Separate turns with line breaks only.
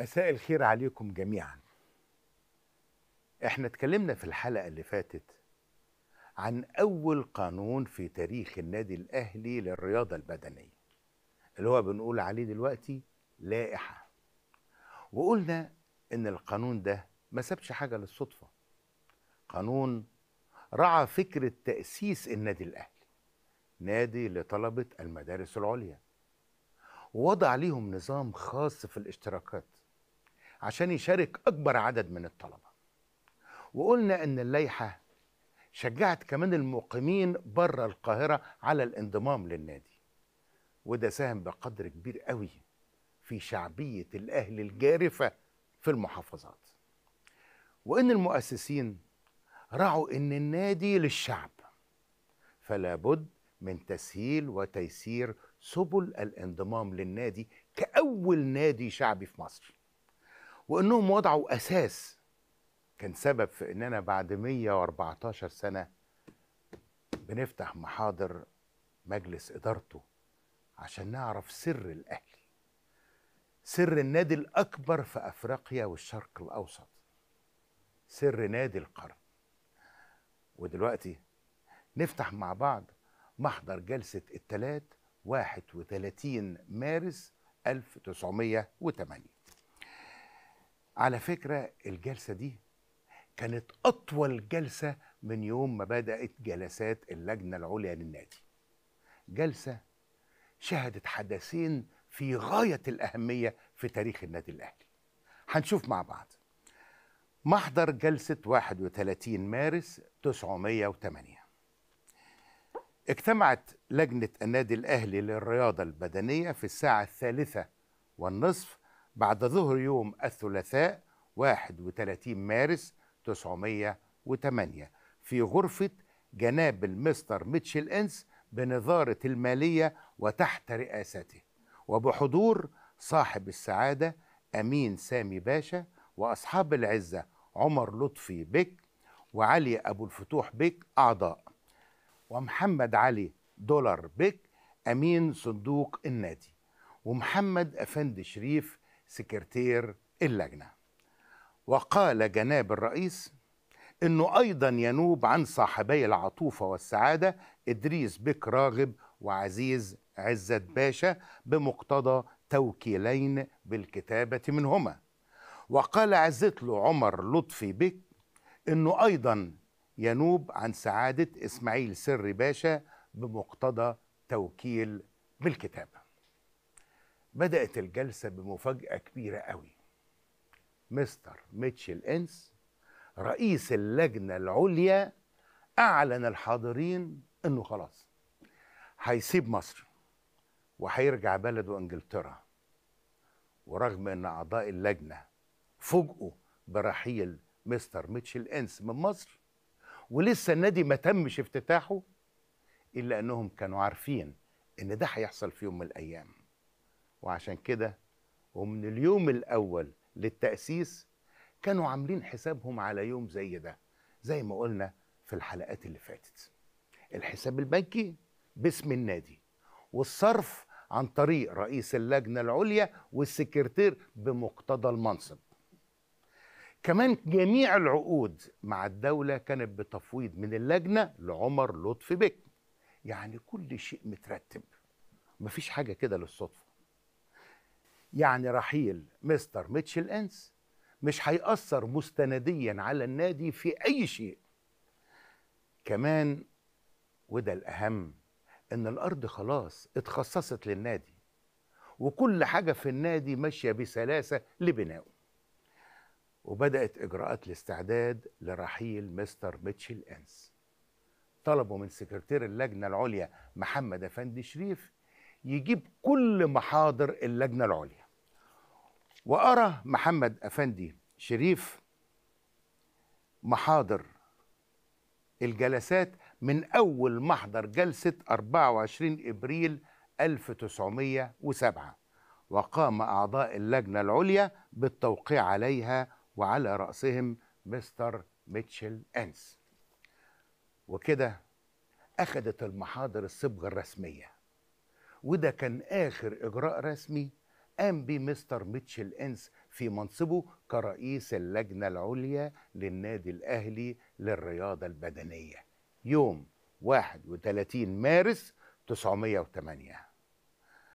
مساء الخير عليكم جميعا احنا اتكلمنا في الحلقة اللي فاتت عن أول قانون في تاريخ النادي الأهلي للرياضة البدنية اللي هو بنقول عليه دلوقتي لائحة وقلنا إن القانون ده ما سابش حاجة للصدفة قانون رعى فكرة تأسيس النادي الأهلي نادي لطلبة المدارس العليا ووضع ليهم نظام خاص في الاشتراكات عشان يشارك أكبر عدد من الطلبة وقلنا أن اللائحة شجعت كمان المقيمين بره القاهرة على الانضمام للنادي وده ساهم بقدر كبير قوي في شعبية الأهل الجارفة في المحافظات وإن المؤسسين رعوا إن النادي للشعب فلا بد من تسهيل وتيسير سبل الانضمام للنادي كأول نادي شعبي في مصر وانهم وضعوا اساس كان سبب في اننا بعد 114 سنه بنفتح محاضر مجلس ادارته عشان نعرف سر الاهلي سر النادي الاكبر في افريقيا والشرق الاوسط سر نادي القرن ودلوقتي نفتح مع بعض محضر جلسة واحد 31 مارس 1908 على فكرة الجلسة دي كانت أطول جلسة من يوم ما بدأت جلسات اللجنة العليا للنادي جلسة شهدت حدثين في غاية الأهمية في تاريخ النادي الأهلي هنشوف مع بعض محضر جلسة 31 مارس 908 اجتمعت لجنة النادي الأهلي للرياضة البدنية في الساعة الثالثة والنصف بعد ظهر يوم الثلاثاء 31 مارس 908 في غرفة جناب المستر ميتشل إنس بنظارة المالية وتحت رئاسته وبحضور صاحب السعادة أمين سامي باشا وأصحاب العزة عمر لطفي بك وعلي أبو الفتوح بك أعضاء ومحمد علي دولار بك أمين صندوق النادي ومحمد أفند شريف سكرتير اللجنة وقال جناب الرئيس انه ايضا ينوب عن صاحبي العطوفه والسعاده ادريس بك راغب وعزيز عزت باشا بمقتضى توكيلين بالكتابه منهما وقال عزت له عمر لطفي بك انه ايضا ينوب عن سعاده اسماعيل سري باشا بمقتضى توكيل بالكتابه بدأت الجلسة بمفاجأة كبيرة قوي مستر ميتشل إنس رئيس اللجنة العليا أعلن الحاضرين إنه خلاص هيسيب مصر وهيرجع بلده إنجلترا ورغم إن أعضاء اللجنة فوجئوا برحيل مستر ميتشل إنس من مصر ولسه النادي ما تمش افتتاحه إلا أنهم كانوا عارفين إن ده هيحصل في يوم من الأيام وعشان كده ومن اليوم الأول للتأسيس كانوا عاملين حسابهم على يوم زي ده زي ما قلنا في الحلقات اللي فاتت الحساب البنكي باسم النادي والصرف عن طريق رئيس اللجنة العليا والسكرتير بمقتضى المنصب كمان جميع العقود مع الدولة كانت بتفويض من اللجنة لعمر لطفي بك يعني كل شيء مترتب مفيش حاجة كده للصدفة يعني رحيل مستر ميتشل انس مش هيأثر مستنديا على النادي في أي شيء كمان وده الأهم إن الأرض خلاص اتخصصت للنادي وكل حاجة في النادي ماشية بسلاسة لبنائه وبدأت إجراءات الاستعداد لرحيل مستر ميتشل أنس طلبوا من سكرتير اللجنة العليا محمد أفندي شريف يجيب كل محاضر اللجنة العليا وأرى محمد أفندي شريف محاضر الجلسات من أول محضر جلسة 24 إبريل 1907 وقام أعضاء اللجنة العليا بالتوقيع عليها وعلى رأسهم مستر ميتشل أنس وكده أخذت المحاضر الصبغة الرسمية وده كان آخر إجراء رسمي قام به مستر ميتشل انس في منصبه كرئيس اللجنة العليا للنادي الأهلي للرياضة البدنية يوم 31 مارس 908